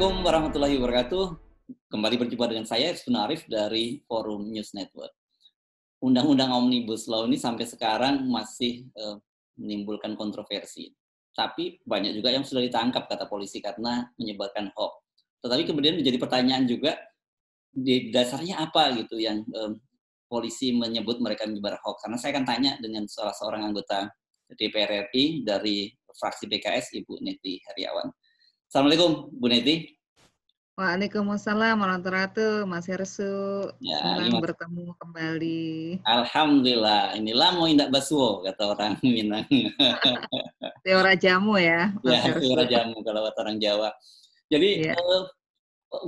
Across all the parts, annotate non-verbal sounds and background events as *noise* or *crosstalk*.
Assalamualaikum warahmatullahi wabarakatuh. Kembali berjumpa dengan saya, Rizkun Arif dari Forum News Network. Undang-undang Omnibus Law ini sampai sekarang masih eh, menimbulkan kontroversi. Tapi banyak juga yang sudah ditangkap, kata polisi, karena menyebarkan hoax. Tetapi kemudian menjadi pertanyaan juga, di dasarnya apa gitu yang eh, polisi menyebut mereka menyebar hoax? Karena saya akan tanya dengan salah seorang anggota DPR RI dari fraksi PKS, Ibu Neti Heriawan. Assalamualaikum, Bu Neti. Waalaikumsalam warahmatullahi wabarakatuh, Mas Hersu. Ya, Senang iya. bertemu kembali. Alhamdulillah, ini lamo indak basuo kata orang *laughs* Minang. teora jamu ya. Mas ya, Hersu. teora jamu kalau kata orang Jawa. Jadi ya. uh,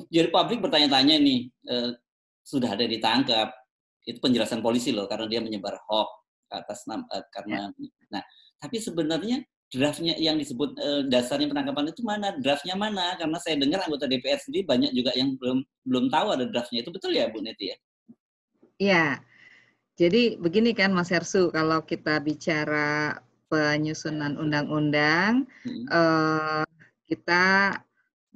jadi publik bertanya-tanya nih, eh, sudah ada ditangkap. Itu penjelasan polisi loh karena dia menyebar hoax atas nama uh, eh, karena ya. nah, tapi sebenarnya draftnya yang disebut eh, dasarnya penangkapan itu mana draftnya mana karena saya dengar anggota DPR sendiri banyak juga yang belum belum tahu ada draftnya itu betul ya Bu Neti ya ya jadi begini kan Mas Hersu kalau kita bicara penyusunan undang-undang hmm. kita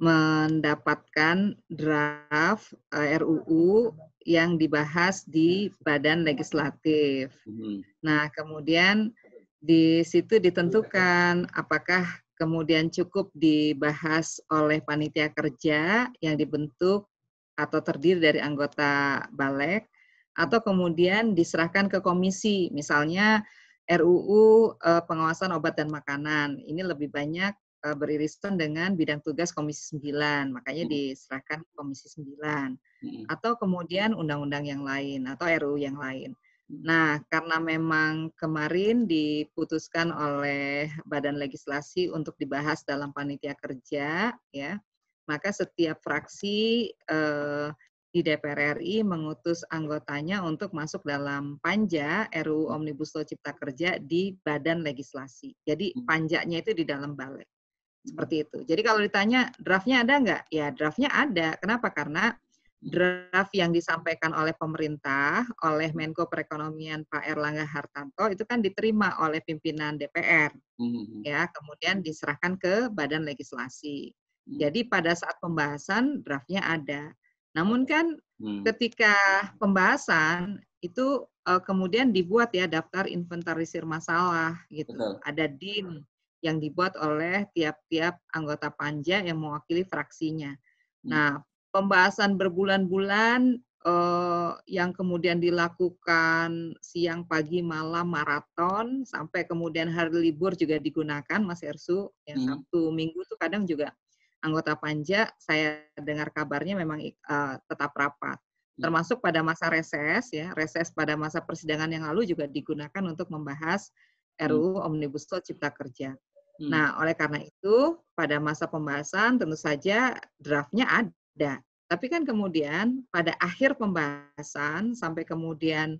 mendapatkan draft eh, RUU yang dibahas di badan legislatif. Mm-hmm. Nah kemudian di situ ditentukan apakah kemudian cukup dibahas oleh panitia kerja yang dibentuk atau terdiri dari anggota balek atau kemudian diserahkan ke komisi misalnya RUU eh, pengawasan obat dan makanan ini lebih banyak eh, beririsan dengan bidang tugas komisi 9 makanya hmm. diserahkan komisi 9 hmm. atau kemudian undang-undang yang lain atau RU yang lain Nah, karena memang kemarin diputuskan oleh Badan Legislasi untuk dibahas dalam panitia kerja, ya, maka setiap fraksi eh, di DPR RI mengutus anggotanya untuk masuk dalam panja RUU Omnibus Law Cipta Kerja di Badan Legislasi. Jadi hmm. panjanya itu di dalam balik. Seperti hmm. itu. Jadi kalau ditanya draftnya ada nggak? Ya draftnya ada. Kenapa? Karena draft yang disampaikan oleh pemerintah, oleh Menko Perekonomian Pak Erlangga Hartanto itu kan diterima oleh pimpinan DPR, mm-hmm. ya kemudian diserahkan ke Badan Legislasi. Mm-hmm. Jadi pada saat pembahasan draftnya ada, namun kan mm-hmm. ketika pembahasan itu uh, kemudian dibuat ya daftar inventarisir masalah gitu, Betul. ada DIN yang dibuat oleh tiap-tiap anggota panja yang mewakili fraksinya. Hmm. Nah, pembahasan berbulan-bulan eh, yang kemudian dilakukan siang, pagi, malam, maraton, sampai kemudian hari libur juga digunakan, Mas Ersu. Ya, hmm. Sabtu, Minggu itu kadang juga anggota Panja, saya dengar kabarnya memang eh, tetap rapat. Hmm. Termasuk pada masa reses, ya, reses pada masa persidangan yang lalu juga digunakan untuk membahas hmm. RU Omnibus Law Cipta Kerja. Hmm. Nah, oleh karena itu, pada masa pembahasan tentu saja draftnya ada ada. Nah, tapi kan kemudian pada akhir pembahasan sampai kemudian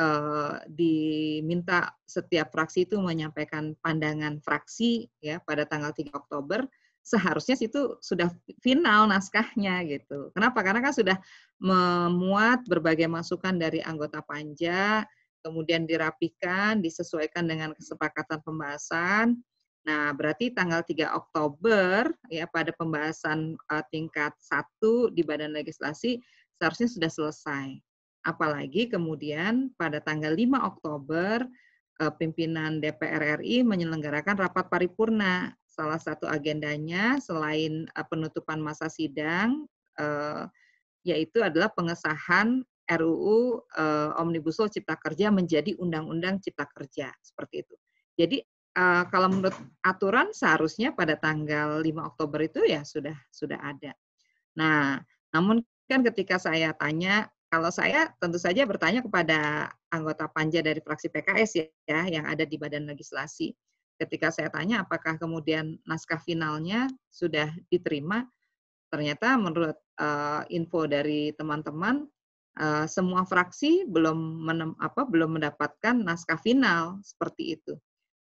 eh, diminta setiap fraksi itu menyampaikan pandangan fraksi ya pada tanggal 3 Oktober seharusnya situ sudah final naskahnya gitu. Kenapa? Karena kan sudah memuat berbagai masukan dari anggota panja, kemudian dirapikan, disesuaikan dengan kesepakatan pembahasan, Nah, berarti tanggal 3 Oktober ya pada pembahasan uh, tingkat 1 di Badan Legislasi seharusnya sudah selesai. Apalagi kemudian pada tanggal 5 Oktober uh, pimpinan DPR RI menyelenggarakan rapat paripurna. Salah satu agendanya selain uh, penutupan masa sidang uh, yaitu adalah pengesahan RUU uh, Omnibus Law Cipta Kerja menjadi Undang-Undang Cipta Kerja seperti itu. Jadi uh, kalau menurut aturan seharusnya pada tanggal 5 Oktober itu ya sudah sudah ada. Nah, namun kan ketika saya tanya kalau saya tentu saja bertanya kepada anggota panja dari fraksi PKS ya, ya yang ada di badan legislasi. Ketika saya tanya apakah kemudian naskah finalnya sudah diterima, ternyata menurut uh, info dari teman-teman uh, semua fraksi belum menem, apa belum mendapatkan naskah final seperti itu.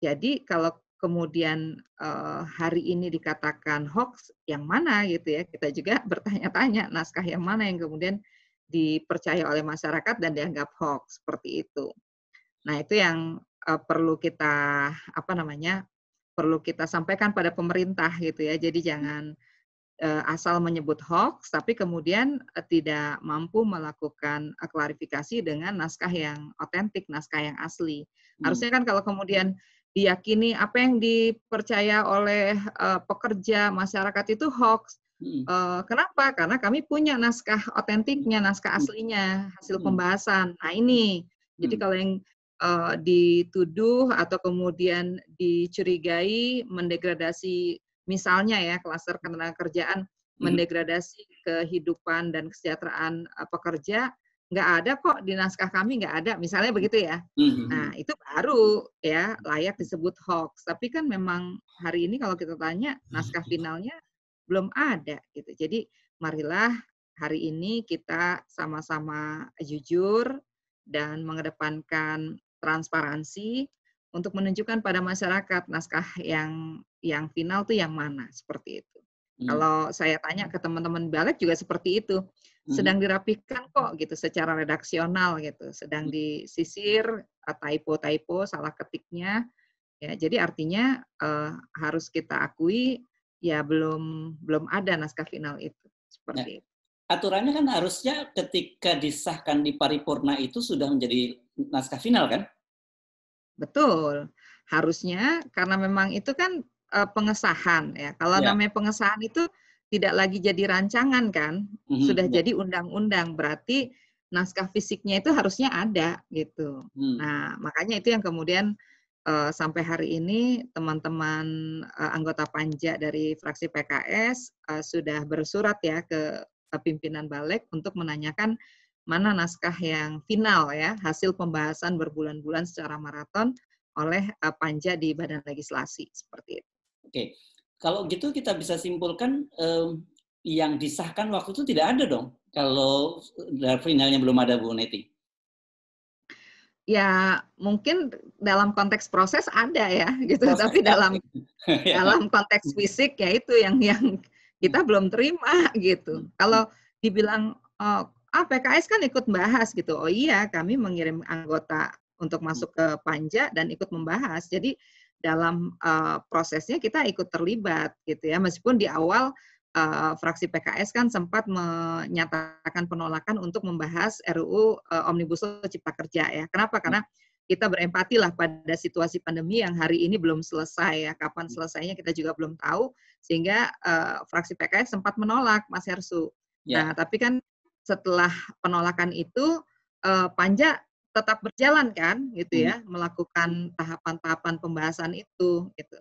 Jadi kalau kemudian eh, hari ini dikatakan hoax yang mana gitu ya, kita juga *laughs* bertanya-tanya naskah yang mana yang kemudian dipercaya oleh masyarakat dan dianggap hoax seperti itu. Nah, itu yang eh, perlu kita apa namanya? perlu kita sampaikan pada pemerintah gitu ya. Jadi jangan eh, asal menyebut hoax, tapi kemudian tidak mampu melakukan klarifikasi dengan naskah yang otentik, naskah yang asli. Hmm. Harusnya kan kalau kemudian diyakini apa yang dipercaya oleh uh, pekerja masyarakat itu hoax. Hmm. Uh, kenapa? Karena kami punya naskah otentiknya, naskah hmm. aslinya, hasil hmm. pembahasan. Nah ini, hmm. jadi kalau yang uh, dituduh atau kemudian dicurigai mendegradasi, misalnya ya kluster ketenaga kerjaan hmm. mendegradasi kehidupan dan kesejahteraan uh, pekerja, nggak ada kok di naskah kami nggak ada misalnya hmm. begitu ya hmm, hmm, nah itu baru ya layak disebut hoax tapi kan memang hari ini kalau kita tanya naskah finalnya belum ada gitu jadi marilah hari ini kita sama-sama jujur dan mengedepankan transparansi untuk menunjukkan pada masyarakat naskah yang yang final tuh yang mana seperti itu. Kalau saya tanya ke teman-teman balik juga seperti itu sedang mhm. dirapikan kok gitu secara redaksional gitu sedang mhm. disisir typo-typo eh, salah ketiknya ya jadi artinya uh, harus kita akui ya belum belum ada naskah final itu nah, seperti nah, itu. aturannya kan harusnya ketika disahkan di paripurna itu sudah menjadi naskah final kan betul harusnya karena memang itu kan uh, pengesahan ya kalau ya. namanya pengesahan itu tidak lagi jadi rancangan kan, mm-hmm. sudah iya. jadi undang-undang. Berarti naskah fisiknya itu harusnya ada gitu. Mm. Nah, makanya itu yang kemudian uh, sampai hari ini teman-teman uh, anggota panja dari fraksi PKS uh, eh, sudah bersurat ya ke pimpinan Balik untuk menanyakan mana naskah yang final ya, hasil pembahasan berbulan-bulan secara maraton oleh uh, panja di Badan Legislasi seperti itu. Oke. Okay. Kalau gitu kita bisa simpulkan um, yang disahkan waktu itu tidak ada dong kalau e, eh, finalnya belum ada Bu Neti. Ya mungkin dalam konteks proses ada ya gitu, proses tapi dalam *laughs* ya. dalam konteks fisik ya itu yang yang kita belum terima gitu. Hmm. Kalau dibilang oh, ah PKS kan ikut bahas gitu, oh iya kami mengirim anggota untuk masuk ke panja dan ikut membahas. Jadi dalam uh, prosesnya kita ikut terlibat gitu ya meskipun di awal uh, fraksi PKS kan sempat menyatakan penolakan untuk membahas RUU uh, eh, Omnibus Law Cipta Kerja ya. Kenapa? Karena kita berempati lah pada situasi pandemi yang hari ini belum selesai ya. Kapan selesainya kita juga belum tahu sehingga uh, fraksi PKS sempat menolak Mas Hersu. Ya. Nah, tapi kan setelah penolakan itu uh, Panja tetap berjalan kan gitu ya hmm. melakukan tahapan-tahapan pembahasan itu gitu.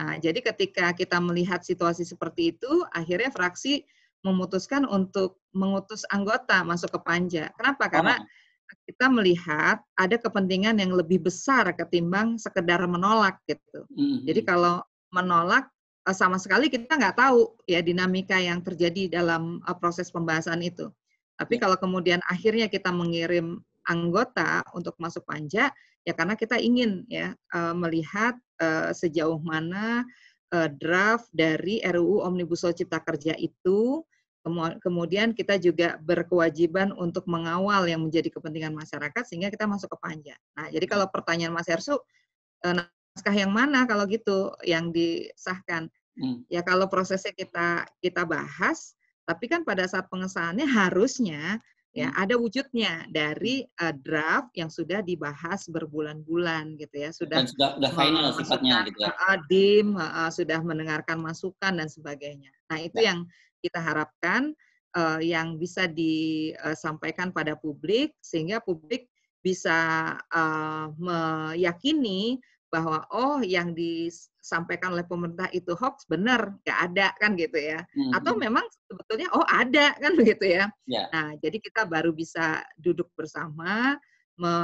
Nah, jadi ketika kita melihat situasi seperti itu akhirnya fraksi memutuskan untuk mengutus anggota masuk ke panja. Kenapa? Karena oh. kita melihat ada kepentingan yang lebih besar ketimbang sekedar menolak gitu. hmm, hmm Jadi hmm. kalau menolak eh, sama sekali kita nggak tahu ya dinamika yang terjadi dalam eh, proses pembahasan itu. Tapi ya. kalau kemudian akhirnya kita mengirim anggota untuk masuk panja ya karena kita ingin ya eh, melihat eh, sejauh mana eh, draft dari RUU Omnibus Law Cipta Kerja itu kemudian kita juga berkewajiban untuk mengawal yang menjadi kepentingan masyarakat sehingga kita masuk ke panja. Nah, jadi kalau pertanyaan Mas Hersu naskah yang mana kalau gitu yang disahkan? Hmm. Ya kalau prosesnya kita kita bahas, tapi kan pada saat pengesahannya harusnya ya hmm. ada wujudnya dari uh, draft yang sudah dibahas berbulan-bulan gitu ya sudah dan sudah, sudah final sifatnya gitu ya dim uh, sudah mendengarkan masukan dan sebagainya nah itu ya. yang kita harapkan uh, yang bisa disampaikan eh, pada publik sehingga publik bisa uh, meyakini bahwa oh yang disampaikan oleh pemerintah itu hoax benar nggak ada kan gitu ya hmm. atau memang sebetulnya oh ada kan begitu *laughs* ya yeah. nah jadi kita baru bisa duduk bersama me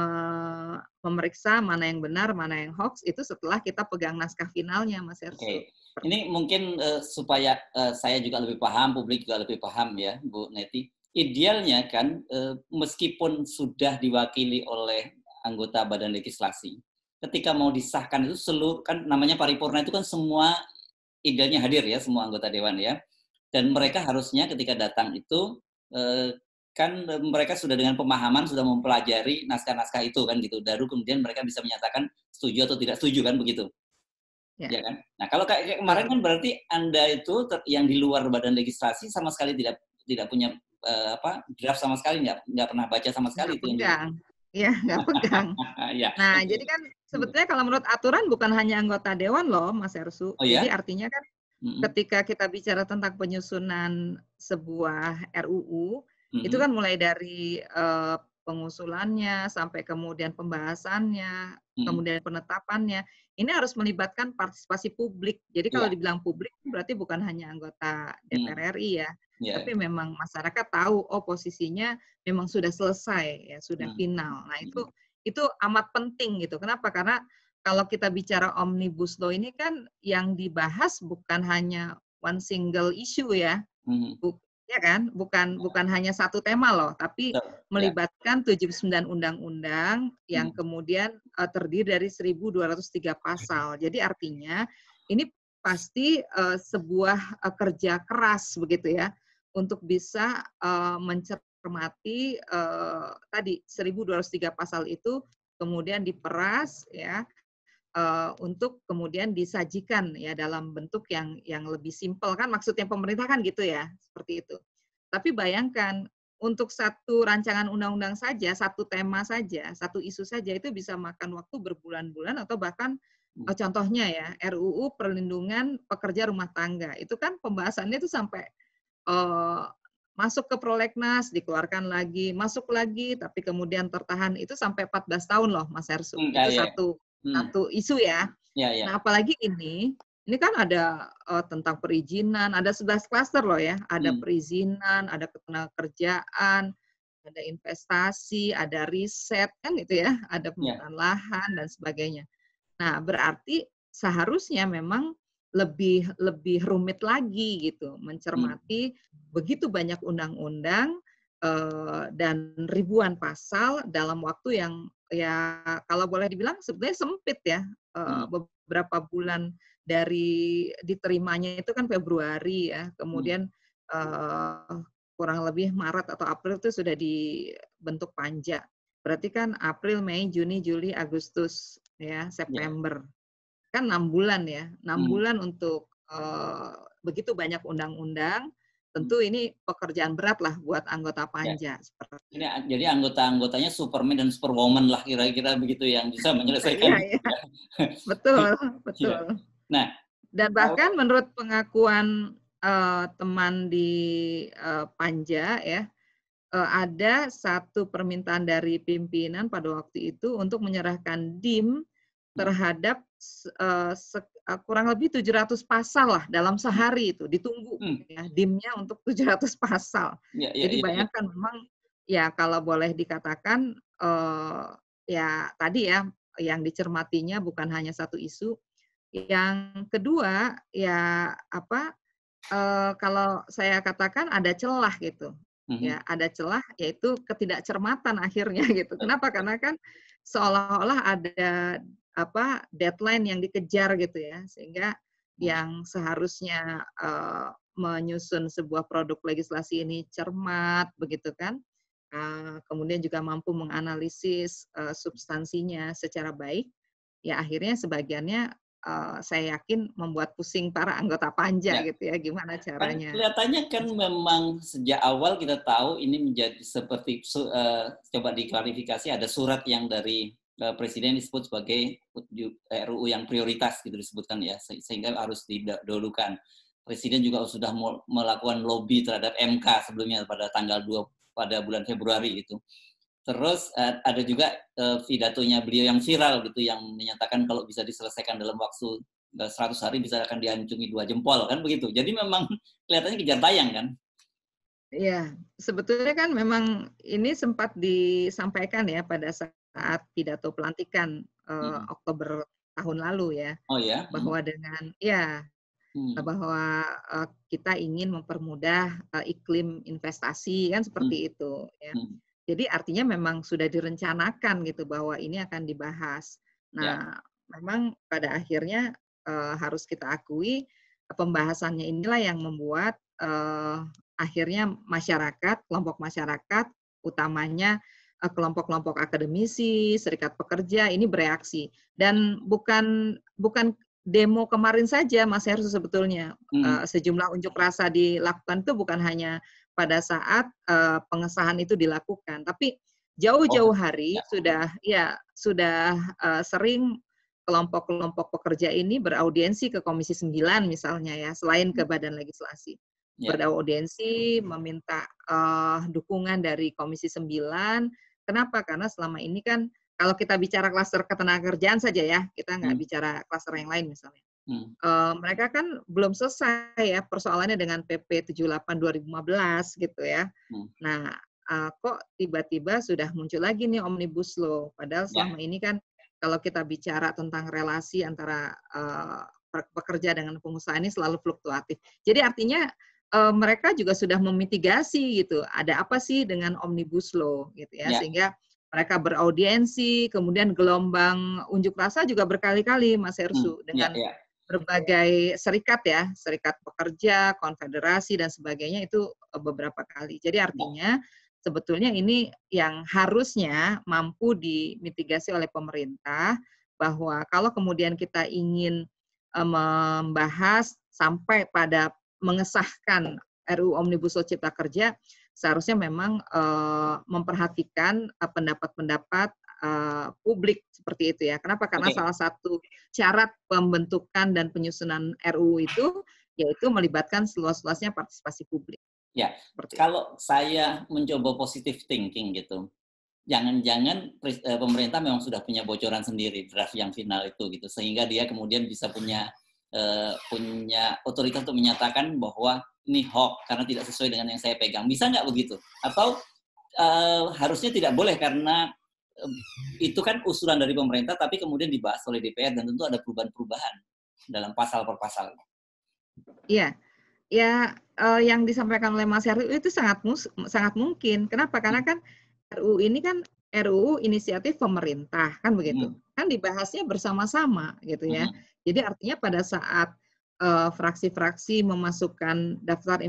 memeriksa mana yang benar mana yang hoax itu setelah kita pegang naskah finalnya mas Erso. Okay. Ini mungkin uh, supaya uh, saya juga lebih paham publik juga lebih paham ya Bu Neti idealnya kan uh, meskipun sudah diwakili oleh anggota badan legislasi ketika mau disahkan itu seluruh kan namanya paripurna itu kan semua idenya hadir ya semua anggota dewan ya dan mereka harusnya ketika datang itu eh, kan mereka sudah dengan pemahaman sudah mempelajari naskah-naskah itu kan gitu baru kemudian mereka bisa menyatakan setuju atau tidak setuju kan begitu ya, ya kan nah kalau kayak kemarin kan berarti anda itu yang di luar badan legislasi sama sekali tidak tidak punya eh, apa draft sama sekali nggak nggak pernah baca sama sekali itu Iya, *laughs* nggak pegang. *laughs* ya. Nah, okay. jadi kan hmm. sebetulnya kalau menurut aturan bukan hanya anggota dewan loh, Mas Ersu. Oh, ya? Jadi artinya kan mm-hmm. ketika kita bicara tentang penyusunan sebuah RUU, mm-hmm. itu hmm. kan mulai dari uh, pengusulannya sampai kemudian pembahasannya, hmm. kemudian penetapannya. Ini harus melibatkan partisipasi publik. Jadi kalau ya. dibilang publik berarti bukan hanya anggota hmm. DPR RI ya, ya. tapi memang masyarakat tahu oh posisinya memang sudah selesai ya, sudah hmm. final. Nah, itu hmm. itu amat penting gitu. Kenapa? Karena kalau kita bicara omnibus law ini kan yang dibahas bukan hanya one single issue ya. Hmm ya kan? Bukan hmm. bukan hanya satu tema loh, tapi ya. melibatkan 79 undang-undang yang hmm. kemudian uh, terdiri dari 1203 pasal. Hmm. Jadi artinya ini pasti uh, sebuah uh, kerja keras begitu ya untuk bisa uh, mencermati uh, tadi 1203 pasal itu kemudian diperas ya Eh, untuk kemudian disajikan ya dalam bentuk yang yang lebih simpel kan maksudnya pemerintah kan gitu ya seperti itu. Tapi bayangkan untuk satu rancangan undang-undang saja, satu tema saja, satu isu saja itu bisa makan waktu berbulan-bulan atau bahkan eh, hmm. contohnya ya RUU perlindungan pekerja rumah tangga itu kan pembahasannya itu sampai uh, masuk ke prolegnas dikeluarkan lagi masuk lagi tapi kemudian tertahan itu sampai 14 tahun loh Mas Hersu hmm, itu ya. ya. satu hmm. satu isu ya. Ya, ya. Nah, apalagi ini, ini kan ada uh, tentang perizinan, ada 11 klaster loh ya, ada hmm. perizinan, ada ketenagakerjaan, ada investasi, ada riset kan itu ya, ada pembangunan ya. lahan dan sebagainya. Nah, berarti seharusnya memang lebih lebih rumit lagi gitu, mencermati hmm. begitu banyak undang-undang Eh, dan ribuan pasal dalam waktu yang ya kalau boleh dibilang sebenarnya sempit ya eh, hmm. beberapa bulan dari diterimanya itu kan Februari ya hmm. kemudian eh, kurang lebih Maret atau April itu sudah dibentuk panja berarti kan April Mei Juni Juli Agustus ya, ya. September kan enam bulan ya enam hmm. bulan untuk begitu banyak undang-undang Tentu hmm. ini pekerjaan berat lah buat anggota ya. panja. Ya. jadi anggota-anggotanya Superman dan Superwoman lah kira-kira begitu yang bisa *laughs* menyelesaikan. ya, ya. betul, *laughs* iya. betul. Ya. Nah, dan bahkan oh. menurut pengakuan uh, teman di uh, panja ya, uh, ada satu permintaan dari pimpinan pada waktu itu untuk menyerahkan dim hmm. terhadap Eh, eh, kurang lebih 700 pasal lah dalam hmm. sehari itu ditunggu hmm. ya dimnya untuk 700 *laughs* pasal. Ya, ya, Jadi ya, ya. bayangkan ya. memang ya kalau boleh dikatakan uh, ya tadi ya yang dicermatinya bukan hanya satu isu. Yang kedua ya apa uh, kalau saya katakan ada celah gitu. Ya, -hmm. Ya, ada celah yaitu ketidakcermatan akhirnya gitu. Kenapa? Karena kan seolah-olah ada apa deadline yang dikejar gitu ya sehingga hmm. yang seharusnya uh, menyusun sebuah produk legislasi ini cermat begitu kan uh, kemudian juga mampu menganalisis uh, substansinya secara baik ya akhirnya sebagiannya uh, saya yakin membuat pusing para anggota panja ya. gitu ya gimana kan caranya kelihatannya kan memang sejak awal kita tahu ini menjadi seperti uh, coba diklarifikasi ada surat yang dari Eh, presiden disebut sebagai RUU eh, yang prioritas gitu disebutkan ya sehingga harus didahulukan. Presiden juga sudah melakukan lobby terhadap MK sebelumnya pada tanggal 2 pada bulan Februari itu. Terus eh, ada juga pidatonya beliau yang viral gitu yang menyatakan kalau bisa diselesaikan dalam waktu 100 hari bisa akan diancungi dua jempol kan begitu. Jadi memang kelihatannya kejar tayang kan. Iya, sebetulnya kan memang ini sempat disampaikan ya pada saat saat pidato pelantikan uh, hmm. Oktober tahun lalu ya. Oh ya. Hmm. Bahwa dengan ya hmm. bahwa uh, kita ingin mempermudah uh, iklim investasi kan seperti hmm. itu ya. Hmm. Jadi artinya memang sudah direncanakan gitu bahwa ini akan dibahas. Nah, ya. memang pada akhirnya uh, harus kita akui pembahasannya inilah yang membuat uh, akhirnya masyarakat, kelompok masyarakat utamanya kelompok-kelompok akademisi, serikat pekerja ini bereaksi dan bukan bukan demo kemarin saja Mas Heru sebetulnya hmm. Eh, sejumlah unjuk rasa dilakukan itu bukan hanya pada saat uh, pengesahan itu dilakukan, tapi jauh-jauh oh, hari oh, ya. sudah ya sudah uh, sering kelompok-kelompok pekerja ini beraudiensi ke Komisi 9 misalnya ya, selain ke hmm. Badan Legislasi. Yeah. Beraudiensi meminta uh, dukungan dari Komisi 9 Kenapa? Karena selama ini kan kalau kita bicara klaster ketenagakerjaan saja ya, kita nggak hmm. bicara klaster yang lain misalnya. Hmm. Uh, mereka kan belum selesai ya persoalannya dengan PP 78 2015 gitu ya. Hmm. Nah, uh, kok tiba-tiba sudah muncul lagi nih omnibus law padahal ya. selama yeah. ini kan kalau kita bicara tentang relasi antara uh, pekerja dengan pengusaha ini selalu fluktuatif. Jadi artinya uh, mereka juga sudah memitigasi gitu. Ada apa sih dengan omnibus law gitu ya, ya. sehingga mereka beraudiensi, kemudian gelombang unjuk rasa juga berkali-kali, Mas Ersu, hmm, ya, dengan ya, ya. berbagai serikat ya, serikat pekerja, konfederasi dan sebagainya itu eh, beberapa kali. Jadi ya. artinya sebetulnya ini yang harusnya mampu dimitigasi oleh pemerintah bahwa kalau kemudian kita ingin eh, membahas sampai pada mengesahkan RUU Omnibus Law Cipta Kerja seharusnya memang uh, memperhatikan eh, pendapat-pendapat uh, publik seperti itu ya. Kenapa? Karena okay. salah satu syarat pembentukan dan penyusunan RUU itu yaitu melibatkan seluas-luasnya partisipasi publik. Ya, seperti kalau itu. saya mencoba positive thinking gitu, jangan-jangan pemerintah memang sudah punya bocoran sendiri draft yang final itu gitu, sehingga dia kemudian bisa punya Eh, punya otoritas untuk menyatakan bahwa ini hoax karena tidak sesuai dengan yang saya pegang. Bisa nggak begitu? Atau uh, harusnya tidak boleh karena uh, itu kan usulan dari pemerintah, tapi kemudian dibahas oleh DPR dan tentu ada perubahan-perubahan dalam pasal per pasal. Iya, ya uh, yang disampaikan oleh Mas Heru itu sangat mus sangat mungkin. Kenapa? Karena kan RU ini kan RUU inisiatif pemerintah kan begitu. Hmm. Kan dibahasnya bersama-sama gitu ya. Hmm. Jadi artinya pada saat eh, fraksi-fraksi uh, memasukkan daftar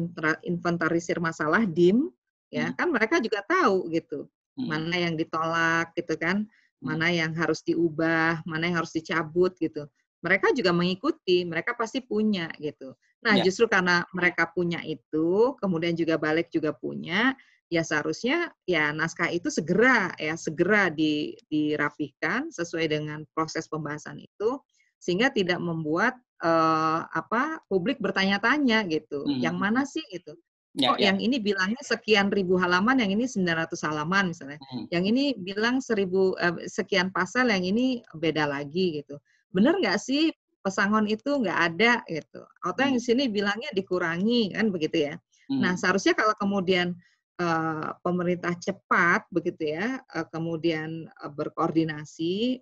inventarisir masalah DIM ya, hmm. kan mereka juga tahu gitu. Hmm. Mana yang ditolak gitu kan, hmm. mana yang harus diubah, mana yang harus dicabut gitu. Mereka juga mengikuti, mereka pasti punya gitu. Nah, ya. justru karena mereka punya itu, kemudian juga balik juga punya, ya seharusnya ya naskah itu segera ya segera di, dirapihkan sesuai dengan proses pembahasan itu sehingga tidak membuat uh, apa publik bertanya-tanya gitu hmm. yang hmm, mana hmm. sih gitu ya, oh ya. yang ini bilangnya sekian ribu halaman yang ini 900 halaman misalnya hmm. yang ini bilang seribu eh, sekian pasal yang ini beda lagi gitu benar nggak sih pesangon itu nggak ada gitu atau hmm. yang di sini bilangnya dikurangi kan begitu ya hmm. nah seharusnya kalau kemudian Eh, pemerintah cepat begitu ya, eh, kemudian eh, berkoordinasi.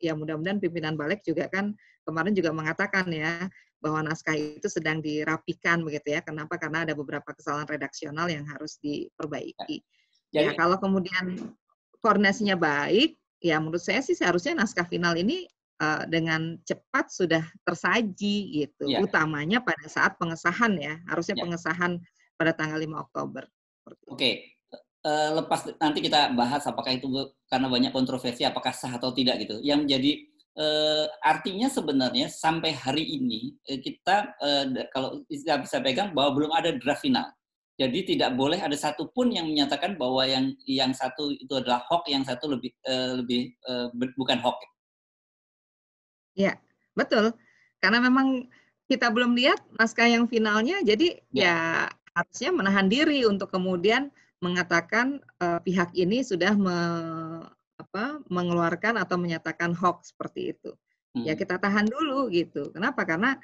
ya mudah-mudahan pimpinan balik juga kan kemarin juga mengatakan ya bahwa naskah itu sedang dirapikan begitu ya. Kenapa? Karena ada beberapa kesalahan redaksional yang harus ya. diperbaiki. Ya, ya kalau kemudian koordinasinya baik, ya menurut saya sih seharusnya naskah final ini dengan cepat sudah tersaji gitu. Ya. Utamanya pada saat pengesahan ya, harusnya ya. pengesahan pada tanggal 5 Oktober. Oke, okay. Eh, lepas nanti kita bahas apakah itu karena banyak kontroversi apakah sah atau tidak gitu. Yang menjadi eh, artinya sebenarnya sampai hari ini eh, kita kalau kita bisa pegang bahwa belum ada draft final. Jadi tidak boleh ada satupun yang menyatakan bahwa yang yang satu itu adalah hoax, yang satu lebih lebih bukan hoax. Ya, betul. Karena memang kita belum lihat naskah yang finalnya, jadi ya, ya harusnya menahan diri untuk kemudian mengatakan uh, pihak ini sudah me, apa, mengeluarkan atau menyatakan hoax seperti itu. Ya, hmm. Ya kita tahan dulu gitu. Kenapa? Karena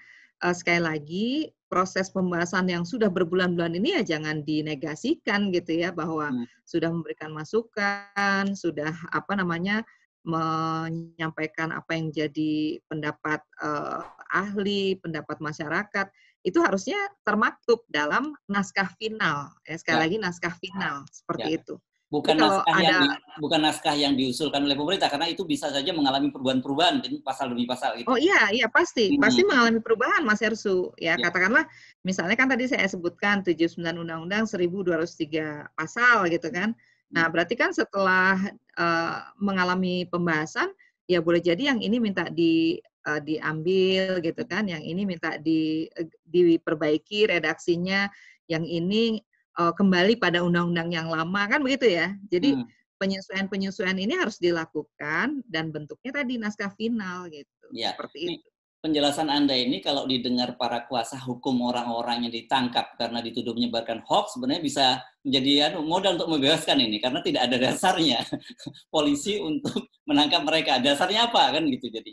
uh, sekali lagi proses pembahasan yang sudah berbulan-bulan ini ya jangan dinegasikan gitu ya bahwa hmm. sudah memberikan masukan, sudah apa namanya menyampaikan apa yang jadi pendapat uh, ahli, pendapat masyarakat itu harusnya termaktub dalam naskah final. Ya, sekali ya. lagi naskah final ya. seperti ya. itu. Bukan Jadi naskah ada, yang bukan naskah yang diusulkan oleh pemerintah karena itu bisa saja mengalami perubahan-perubahan pasal demi pasal. Gitu. Oh iya iya pasti hmm. pasti mengalami perubahan Mas Ersu Ya, ya katakanlah misalnya kan tadi saya sebutkan 79 undang-undang 1203 pasal gitu kan. Nah hmm. berarti kan setelah uh, mengalami pembahasan ya boleh jadi yang ini minta di uh, diambil gitu kan, yang ini minta di, eh, diperbaiki redaksinya, yang ini uh, kembali pada undang-undang yang lama kan begitu ya. Jadi hmm. penyesuaian-penyesuaian ini harus dilakukan dan bentuknya tadi naskah final gitu. Ya. Seperti itu penjelasan Anda ini kalau didengar para kuasa hukum orang-orang yang ditangkap karena dituduh menyebarkan hoax sebenarnya bisa menjadi anu, modal untuk membebaskan ini karena tidak ada dasarnya *laughs* polisi untuk menangkap mereka. Dasarnya apa kan gitu jadi.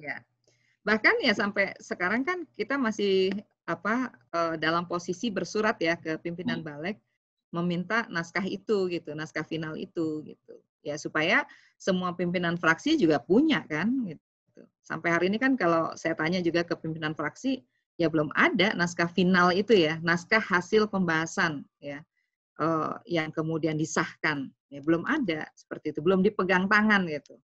Ya. Bahkan ya sampai sekarang kan kita masih apa eh, dalam posisi bersurat ya ke pimpinan hmm. balik meminta naskah itu gitu, naskah final itu gitu. Ya supaya semua pimpinan fraksi juga punya kan gitu. Sampai hari ini kan kalau saya tanya juga ke pimpinan fraksi ya belum ada naskah final itu ya, naskah hasil pembahasan ya. Eh, yang kemudian disahkan ya belum ada seperti itu belum dipegang tangan gitu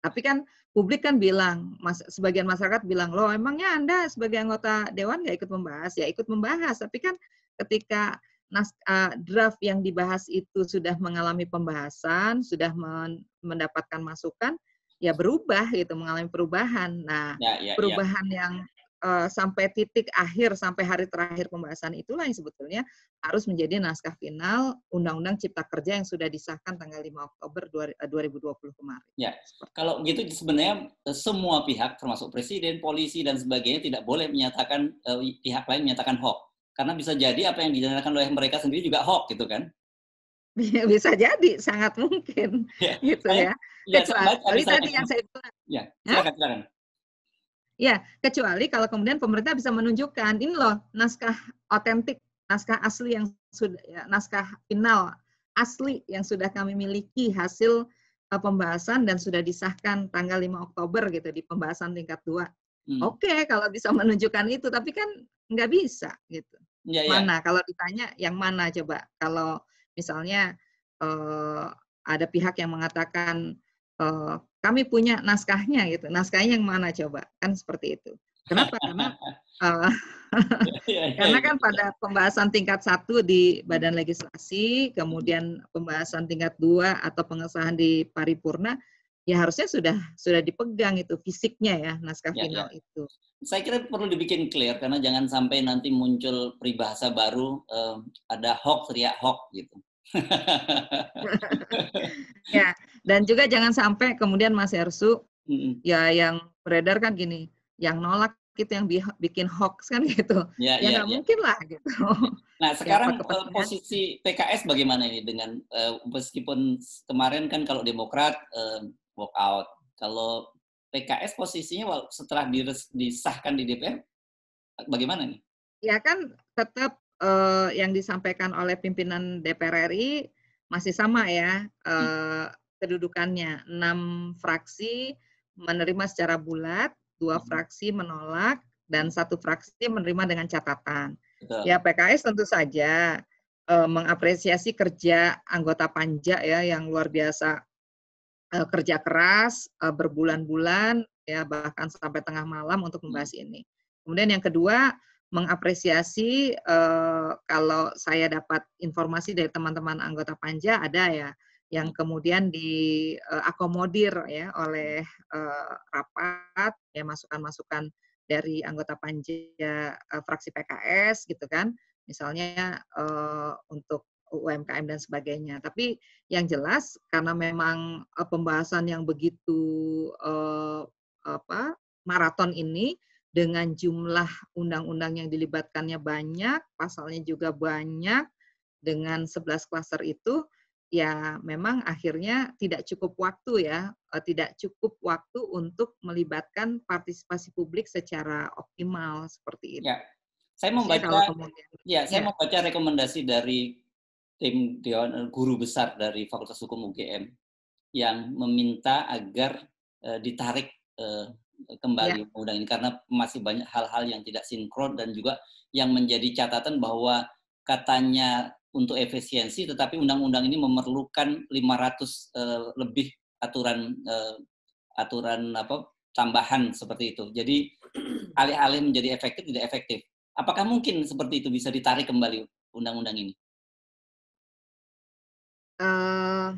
tapi kan publik kan bilang, mas, sebagian masyarakat bilang, loh emangnya Anda sebagai anggota Dewan nggak ikut membahas? Ya ikut membahas, tapi kan ketika nas, uh, draft yang dibahas itu sudah mengalami pembahasan, sudah men, mendapatkan masukan, ya berubah gitu, mengalami perubahan. Nah, ya, ya, ya. perubahan ya. yang Eh, sampai titik akhir sampai hari terakhir pembahasan itulah yang sebetulnya harus menjadi naskah final Undang-Undang Cipta Kerja yang sudah disahkan tanggal 5 Oktober 2020 eh, kemarin. Ya, kalau gitu sebenarnya eh, semua pihak termasuk presiden, polisi dan sebagainya tidak boleh menyatakan uh, pihak lain menyatakan hoax karena bisa jadi apa yang dinyatakan oleh mereka sendiri juga hoax gitu kan? bisa jadi sangat mungkin ya. gitu ya. ya Kecuali tadi yang saya bilang. Ya, silakan, silakan. Ya, kecuali kalau kemudian pemerintah bisa menunjukkan ini loh naskah otentik, naskah asli yang sudah ya, naskah final asli yang sudah kami miliki hasil uh, pembahasan dan sudah disahkan tanggal 5 Oktober gitu di pembahasan tingkat 2. Hmm. Oke, okay, kalau bisa menunjukkan itu, tapi kan nggak bisa gitu. Ya, ya. Mana kalau ditanya yang mana coba? Kalau misalnya uh, ada pihak yang mengatakan Eh, kami punya naskahnya gitu. Naskahnya yang mana coba? Kan seperti itu. Kenapa? Karena iya, iya, eh, *laughs* karena iya. kan pada pembahasan tingkat satu di Badan Legislasi, kemudian pembahasan tingkat dua atau pengesahan di paripurna, ya harusnya sudah sudah dipegang itu fisiknya ya naskah final ya. itu. Saya kira perlu dibikin clear karena jangan sampai nanti muncul peribahasa baru eh, ada hoax riak hoax gitu ya, dan juga jangan sampai kemudian Mas Ersu mm-hmm. ya yang beredar kan gini, yang nolak kita gitu, yang bikin hoax kan gitu. Ya, ya, ya nggak ya. mungkin lah gitu. Nah sekarang ya, posisi PKS bagaimana ini dengan uh, meskipun kemarin kan kalau Demokrat uh, walk out, kalau PKS posisinya setelah disahkan di DPR bagaimana nih? Ya kan tetap eh, yang disampaikan oleh pimpinan DPR RI masih sama ya hmm. eh, kedudukannya. Enam fraksi menerima secara bulat, dua hmm. fraksi menolak, dan satu fraksi menerima dengan catatan. Betul. Ya PKS tentu saja eh, mengapresiasi kerja anggota Panja ya yang luar biasa eh, kerja keras eh, berbulan-bulan ya bahkan sampai tengah malam untuk membahas hmm. ini. Kemudian yang kedua mengapresiasi uh, kalau saya dapat informasi dari teman-teman anggota Panja ada ya yang kemudian diakomodir eh, uh, ya oleh uh, rapat ya masukan-masukan dari anggota Panja uh, fraksi PKS gitu kan misalnya uh, untuk UMKM dan sebagainya. Tapi yang jelas karena memang pembahasan yang begitu uh, apa maraton ini dengan jumlah undang-undang yang dilibatkannya banyak, pasalnya juga banyak, dengan 11 klaster itu, ya memang akhirnya tidak cukup waktu ya, eh, tidak cukup waktu untuk melibatkan partisipasi publik secara optimal seperti ini. Ya. Saya membaca, baca, ya, saya ya. membaca rekomendasi dari tim Dewan eh, Guru Besar dari Fakultas Hukum UGM yang meminta agar uh, ditarik uh, kembali ya. undang ini karena masih banyak hal-hal yang tidak sinkron dan juga yang menjadi catatan bahwa katanya untuk efisiensi tetapi undang-undang ini memerlukan 500 uh, eh, lebih aturan uh, aturan apa tambahan seperti itu. Jadi *clears throat* alih-alih menjadi efektif tidak efektif. Apakah mungkin seperti itu bisa ditarik kembali undang-undang ini? Uh,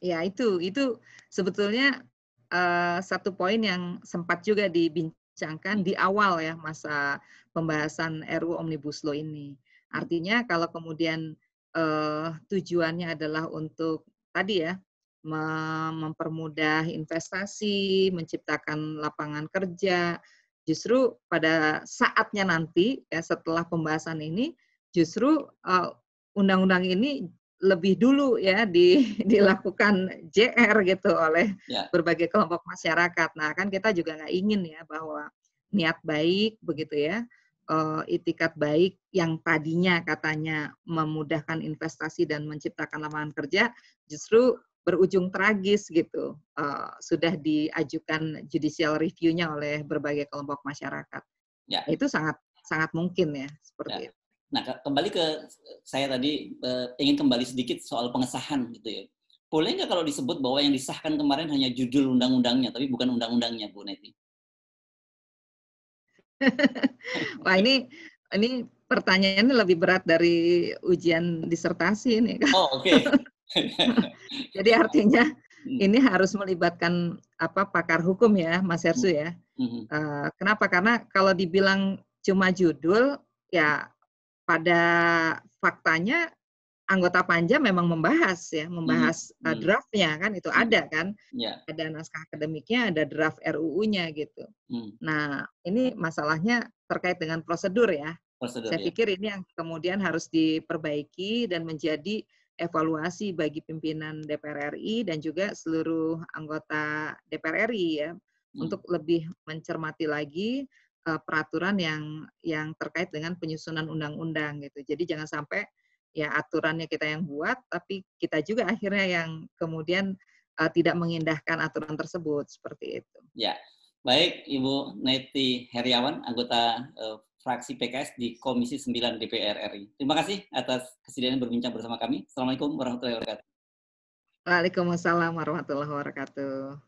ya itu itu sebetulnya Eh, satu poin yang sempat juga dibincangkan di hmm. awal ya masa pembahasan RU Omnibus Law ini. Artinya kalau kemudian uh, tujuannya adalah untuk tadi ya mempermudah investasi, menciptakan lapangan kerja, justru pada saatnya nanti ya setelah pembahasan ini justru uh, eh, undang -undang ini lebih dulu ya di, *laughs* dilakukan JR gitu oleh ya. berbagai kelompok masyarakat. Nah kan kita juga nggak ingin ya bahwa niat baik begitu ya, uh, itikat baik yang tadinya katanya memudahkan investasi dan menciptakan lapangan kerja justru berujung tragis gitu. Uh, sudah diajukan judicial review-nya oleh berbagai kelompok masyarakat. Ya. Nah, itu sangat sangat mungkin ya seperti ya. itu. Nah, kembali ke saya tadi eh, ingin kembali sedikit soal pengesahan gitu ya. Boleh nggak kalau disebut bahwa yang disahkan kemarin hanya judul undang-undangnya, tapi bukan undang-undangnya, Bu Neti? *laughs* Wah ini ini pertanyaannya lebih berat dari ujian disertasi ini. *laughs* Oh oke. Okay. *laughs* Jadi artinya hmm. ini harus melibatkan apa pakar hukum ya, Mas Hersu hmm. ya. -hmm. uh, kenapa? Karena kalau dibilang cuma judul, ya pada faktanya anggota panja memang membahas ya, hmm, membahas hmm. uh, draftnya kan itu hmm. ada kan, yeah. ada naskah akademiknya, ada draft RUU-nya gitu. Hmm. Nah ini masalahnya terkait dengan prosedur ya. Prosedur, Saya ya. pikir ini yang kemudian harus diperbaiki dan menjadi evaluasi bagi pimpinan DPR RI dan juga seluruh anggota DPR RI ya hmm. untuk lebih mencermati lagi Eh, peraturan yang yang terkait dengan penyusunan undang-undang gitu. Jadi jangan sampai ya aturannya kita yang buat, tapi kita juga akhirnya yang kemudian uh, tidak mengindahkan aturan tersebut seperti itu. Ya, baik Ibu Neti Heriawan, anggota uh, fraksi PKS di Komisi 9 DPR RI. Terima kasih atas kesediaan berbincang bersama kami. Assalamualaikum warahmatullahi wabarakatuh. Waalaikumsalam warahmatullahi wabarakatuh.